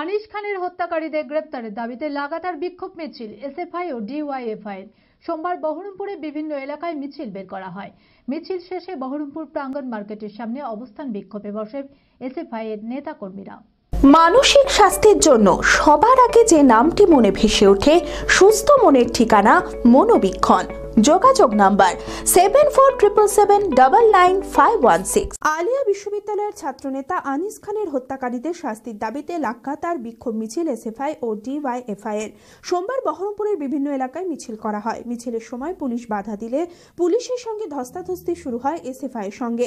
আনিস খানের হত্যাকারীদের গ্রেপ্তারের দাবিতে লাগাতার বিক্ষোভ মিছিল এসএফআই ও ডিওয়াইএফআই সোমবার বহরমপুরে বিভিন্ন এলাকায় মিছিল বের করা হয় মিছিল শেষে বহরমপুর প্রাঙ্গণ মার্কেটের সামনে অবস্থান বিক্ষোভে বসে এসএফআই এর নেতাকর্মীরা মানসিক স্বাস্থ্যের জন্য সবার আগে যে নামটি মনে ভেসে ওঠে সুস্থ মনের ঠিকানা মনোবীক্ষণ যোগাযোগ number seven four triple seven double nine five one six Aliah বিশ্ববিদ্যালয়ের ছাত্রনেতা আনিস খানের হত্যাকারীদের শাস্তির দাবিতে তার বিক্ষোভ মিছিল এসএফআই ও এফআই এর সোমবার বহরমপুরের বিভিন্ন এলাকায় মিছিল করা হয় মিছিলের সময় পুলিশ বাধা দিলে পুলিশের সঙ্গে ধস্তাধস্তি শুরু হয় এসএফআই এর সঙ্গে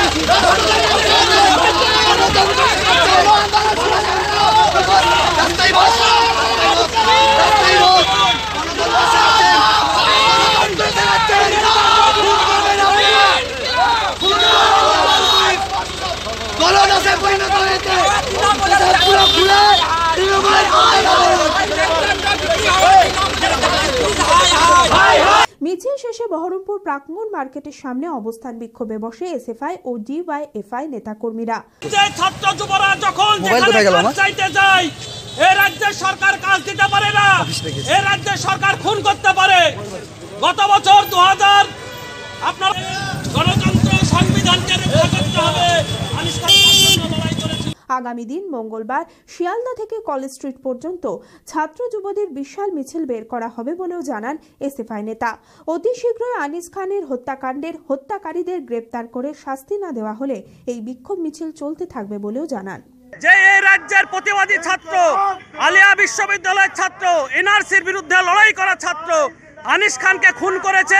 মিছিল শেষে বহরমপুর প্রাকমন মার্কেটের সামনে অবস্থান বিক্ষোভে বসে এসএফআই ও ডিওয়াইএফআই নেতাকর্মীরা ছাত্র যুবরা যখন সরকার কাজ দিতে পারে না এ রাজ্যের সরকার খুন করতে পারে গত বছর দু হাজার আপনার আগামী দিন মঙ্গলবার শিয়ালদা থেকে কলেজ স্ট্রিট পর্যন্ত ছাত্র যুবদের বিশাল মিছিল বের করা হবে বলেও জানান এসএফআই নেতা অতি শীঘ্রই আনিস খানের হত্যাকাণ্ডের হত্যাকারীদের গ্রেপ্তার করে শাস্তি না দেওয়া হলে এই বিক্ষোভ মিছিল চলতে থাকবে বলেও জানান যে এই রাজ্যের প্রতিবাদী ছাত্র আলিয়া বিশ্ববিদ্যালয়ের ছাত্র এনআরসির বিরুদ্ধে লড়াই করা ছাত্র আনিস খানকে খুন করেছে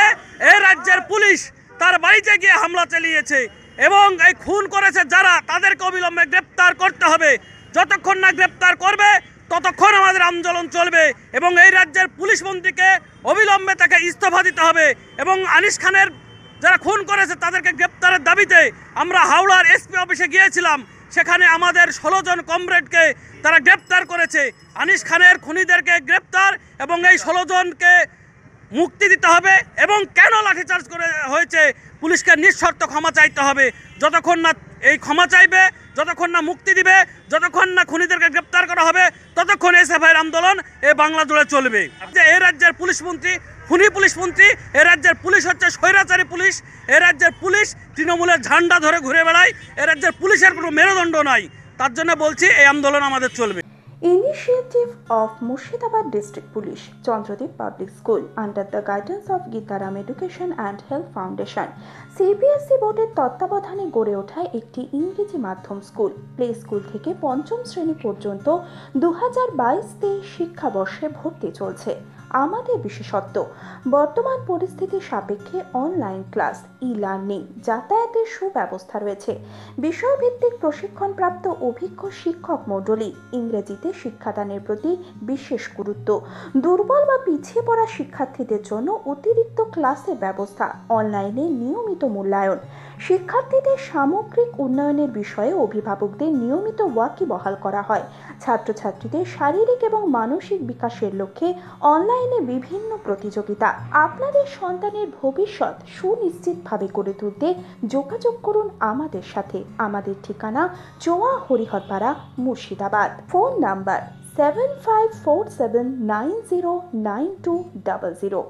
এই রাজ্যের পুলিশ তার বাড়িতে গিয়ে হামলা চালিয়েছে এবং এই খুন করেছে যারা তাদেরকে অবিলম্বে গ্রেপ্তার করতে হবে যতক্ষণ না গ্রেপ্তার করবে ততক্ষণ আমাদের আন্দোলন চলবে এবং এই রাজ্যের পুলিশ মন্ত্রীকে অবিলম্বে তাকে ইস্তফা দিতে হবে এবং আনিস খানের যারা খুন করেছে তাদেরকে গ্রেপ্তারের দাবিতে আমরা হাওড়ার এসপি অফিসে গিয়েছিলাম সেখানে আমাদের ষোলো জন কমরেডকে তারা গ্রেপ্তার করেছে আনিস খানের খুনিদেরকে গ্রেপ্তার এবং এই ষোলো জনকে মুক্তি দিতে হবে এবং কেন লাঠিচার্জ করে হয়েছে পুলিশকে নিঃশর্ত ক্ষমা চাইতে হবে যতক্ষণ না এই ক্ষমা চাইবে যতক্ষণ না মুক্তি দিবে যতক্ষণ না খুনিদেরকে গ্রেপ্তার করা হবে ততক্ষণ এই সেফাইয়ের আন্দোলন এ বাংলা জুড়ে চলবে যে এ রাজ্যের পুলিশ মন্ত্রী খুনি পুলিশ মন্ত্রী এ রাজ্যের পুলিশ হচ্ছে স্বৈরাচারী পুলিশ এ রাজ্যের পুলিশ তৃণমূলের ঝান্ডা ধরে ঘুরে বেড়ায় এ রাজ্যের পুলিশের কোনো মেরুদণ্ড নাই তার জন্য বলছি এই আন্দোলন আমাদের চলবে initiative of Murshidabad district police Chandradip public school under the guidance of Gitaram education and health foundation CBSE বোর্ডের তত্ত্বাবধানে গড়ে ওঠা একটি ইংরেজি মাধ্যম স্কুল প্লে স্কুল থেকে পঞ্চম শ্রেণী পর্যন্ত দু হাজার বাইশ তেইশ শিক্ষাবর্ষে ভর্তি চলছে আমাদের বিশেষত্ব বর্তমান পরিস্থিতি সাপেক্ষে অনলাইন ক্লাস ই লার্নিং যাতায়াতের সুব্যবস্থা রয়েছে বিষয়ভিত্তিক প্রশিক্ষণপ্রাপ্ত অভিজ্ঞ শিক্ষক মণ্ডলী ইংরেজিতে শিক্ষাদানের প্রতি বিশেষ গুরুত্ব দুর্বল বা পিছিয়ে পড়া শিক্ষার্থীদের জন্য অতিরিক্ত ক্লাসের ব্যবস্থা অনলাইনে নিয়মিত মূল্যায়ন শিক্ষার্থীদের সামগ্রিক উন্নয়নের বিষয়ে অভিভাবকদের নিয়মিত ওয়াকি বহাল করা হয় ছাত্রছাত্রীদের শারীরিক এবং মানসিক বিকাশের লক্ষ্যে অনলাইন অনলাইনে বিভিন্ন প্রতিযোগিতা আপনাদের সন্তানের ভবিষ্যৎ সুনিশ্চিতভাবে গড়ে তুলতে যোগাযোগ করুন আমাদের সাথে আমাদের ঠিকানা Chowa Hariharpara Murshidabad phone number seven five four seven nine zero nine two double zero